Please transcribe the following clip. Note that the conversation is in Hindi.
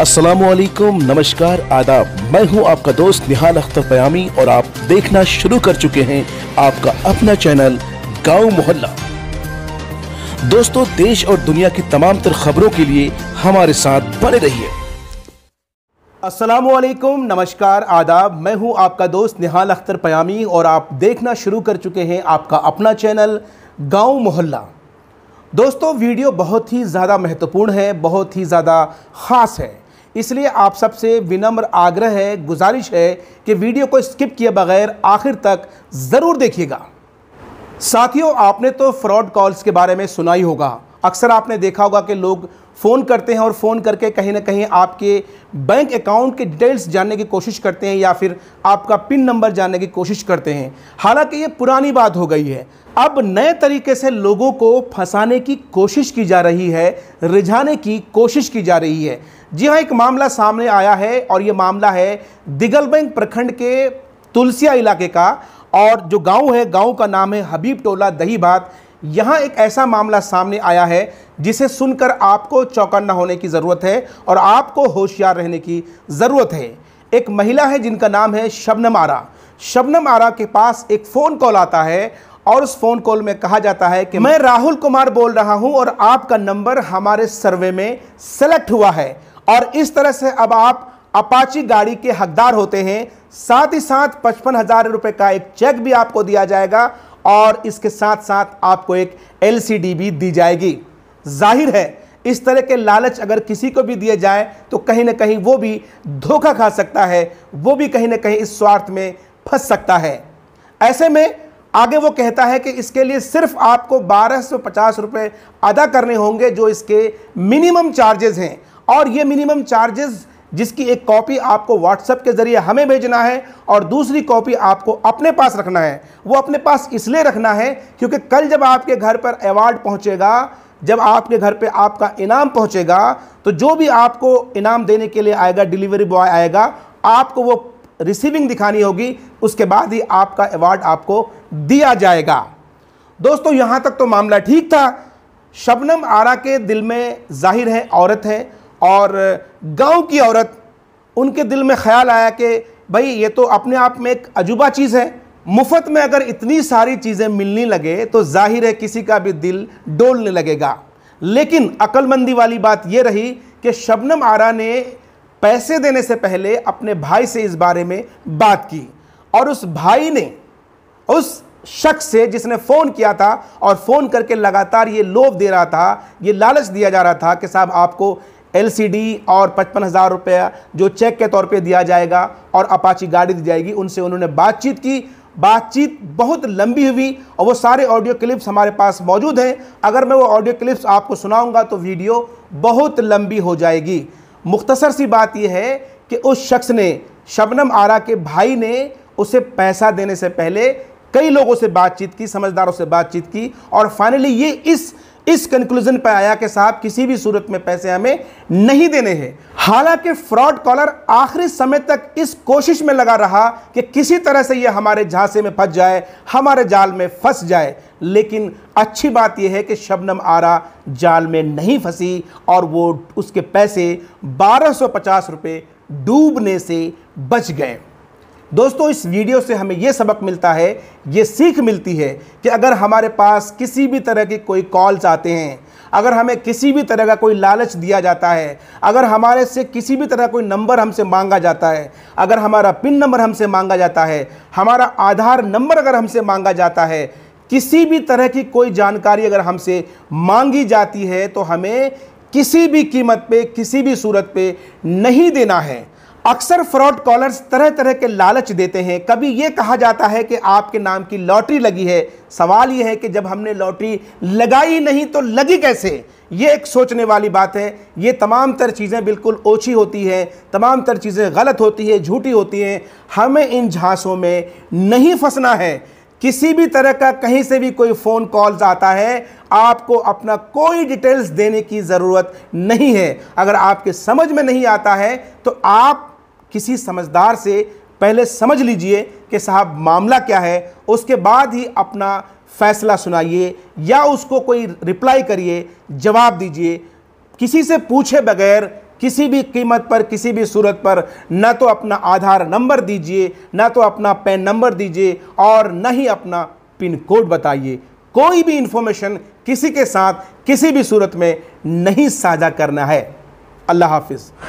अस्सलाम वालेकुम नमस्कार आदाब मैं हूं आपका दोस्त निहाल अख्तर पयामी और आप देखना शुरू कर चुके हैं आपका अपना चैनल गांव मोहल्ला दोस्तों देश और दुनिया की तमाम तर खबरों के लिए हमारे साथ बने रहिए अस्सलाम वालेकुम नमस्कार आदाब मैं हूं आपका दोस्त निहाल अख्तर पयामी और आप देखना शुरू कर चुके हैं आपका अपना चैनल गांव मोहल्ला दोस्तों वीडियो बहुत ही ज़्यादा महत्वपूर्ण है बहुत ही ज़्यादा ख़ास है इसलिए आप सबसे विनम्र आग्रह है गुजारिश है कि वीडियो को स्किप किए बगैर आखिर तक ज़रूर देखिएगा साथियों आपने तो फ्रॉड कॉल्स के बारे में सुना ही होगा अक्सर आपने देखा होगा कि लोग फ़ोन करते हैं और फ़ोन करके कहीं ना कहीं आपके बैंक अकाउंट के डिटेल्स जानने की कोशिश करते हैं या फिर आपका पिन नंबर जानने की कोशिश करते हैं हालांकि ये पुरानी बात हो गई है अब नए तरीके से लोगों को फंसाने की कोशिश की जा रही है रिझाने की कोशिश की जा रही है जी हाँ एक मामला सामने आया है और ये मामला है बैंक प्रखंड के तुलसिया इलाके का और जो गांव है गांव का नाम है हबीब टोला दही भात यहाँ एक ऐसा मामला सामने आया है जिसे सुनकर आपको चौकन्ना होने की ज़रूरत है और आपको होशियार रहने की ज़रूरत है एक महिला है जिनका नाम है शबनम आरा शबनम आरा के पास एक फ़ोन कॉल आता है और उस फ़ोन कॉल में कहा जाता है कि मैं राहुल कुमार बोल रहा हूं और आपका नंबर हमारे सर्वे में सेलेक्ट हुआ है और इस तरह से अब आप अपाची गाड़ी के हकदार होते हैं साथ ही साथ पचपन हज़ार रुपए का एक चेक भी आपको दिया जाएगा और इसके साथ साथ आपको एक एलसीडी भी दी जाएगी जाहिर है इस तरह के लालच अगर किसी को भी दिए जाए तो कहीं ना कहीं वो भी धोखा खा सकता है वो भी कहीं ना कहीं इस स्वार्थ में फंस सकता है ऐसे में आगे वो कहता है कि इसके लिए सिर्फ आपको बारह सौ पचास रुपये अदा करने होंगे जो इसके मिनिमम चार्जेस हैं और ये मिनिमम चार्जेस जिसकी एक कॉपी आपको व्हाट्सएप के ज़रिए हमें भेजना है और दूसरी कॉपी आपको अपने पास रखना है वो अपने पास इसलिए रखना है क्योंकि कल जब आपके घर पर अवार्ड पहुंचेगा जब आपके घर पे आपका इनाम पहुंचेगा तो जो भी आपको इनाम देने के लिए आएगा डिलीवरी बॉय आएगा आपको वो रिसीविंग दिखानी होगी उसके बाद ही आपका अवार्ड आपको दिया जाएगा दोस्तों यहाँ तक तो मामला ठीक था शबनम आरा के दिल में जाहिर है औरत है और गांव की औरत उनके दिल में ख्याल आया कि भाई ये तो अपने आप में एक अजूबा चीज़ है मुफ्त में अगर इतनी सारी चीज़ें मिलने लगे तो जाहिर है किसी का भी दिल डोलने लगेगा लेकिन अक्लमंदी वाली बात यह रही कि शबनम आरा ने पैसे देने से पहले अपने भाई से इस बारे में बात की और उस भाई ने उस शख्स से जिसने फ़ोन किया था और फ़ोन करके लगातार ये लोभ दे रहा था ये लालच दिया जा रहा था कि साहब आपको एलसीडी और पचपन हज़ार रुपया जो चेक के तौर पे दिया जाएगा और अपाची गाड़ी दी जाएगी उनसे उन्होंने बातचीत की बातचीत बहुत लंबी हुई और वो सारे ऑडियो क्लिप्स हमारे पास मौजूद हैं अगर मैं वो ऑडियो क्लिप्स आपको सुनाऊंगा तो वीडियो बहुत लंबी हो जाएगी मुख्तसर सी बात यह है कि उस शख्स ने शबनम आरा के भाई ने उसे पैसा देने से पहले कई लोगों से बातचीत की समझदारों से बातचीत की और फाइनली ये इस इस कंक्लूजन पर आया कि साहब किसी भी सूरत में पैसे हमें नहीं देने हैं हालांकि फ्रॉड कॉलर आखिरी समय तक इस कोशिश में लगा रहा कि किसी तरह से यह हमारे झांसे में फंस जाए हमारे जाल में फंस जाए लेकिन अच्छी बात यह है कि शबनम आरा जाल में नहीं फंसी और वो उसके पैसे बारह सौ डूबने से बच गए दोस्तों इस वीडियो से हमें ये सबक मिलता है ये सीख मिलती है कि अगर हमारे पास किसी भी तरह के कोई कॉल्स आते हैं अगर हमें किसी भी तरह का कोई लालच दिया जाता है अगर हमारे से किसी भी तरह कोई नंबर हमसे मांगा जाता है अगर हमारा पिन नंबर हमसे मांगा जाता है हमारा आधार नंबर अगर हमसे मांगा जाता है किसी भी तरह की कोई जानकारी अगर हमसे मांगी जाती है तो हमें किसी भी कीमत पे किसी भी सूरत पे नहीं देना है अक्सर फ्रॉड कॉलर्स तरह तरह के लालच देते हैं कभी ये कहा जाता है कि आपके नाम की लॉटरी लगी है सवाल ये है कि जब हमने लॉटरी लगाई नहीं तो लगी कैसे ये एक सोचने वाली बात है ये तमाम तर चीज़ें बिल्कुल ओछी होती है तमाम तर चीज़ें गलत होती है झूठी होती हैं हमें इन झांसों में नहीं फंसना है किसी भी तरह का कहीं से भी कोई फ़ोन कॉल्स आता है आपको अपना कोई डिटेल्स देने की ज़रूरत नहीं है अगर आपके समझ में नहीं आता है तो आप किसी समझदार से पहले समझ लीजिए कि साहब मामला क्या है उसके बाद ही अपना फैसला सुनाइए या उसको कोई रिप्लाई करिए जवाब दीजिए किसी से पूछे बगैर किसी भी कीमत पर किसी भी सूरत पर न तो अपना आधार नंबर दीजिए न तो अपना पैन नंबर दीजिए और न ही अपना पिन कोड बताइए कोई भी इंफॉर्मेशन किसी के साथ किसी भी सूरत में नहीं साझा करना है अल्लाह हाफिज़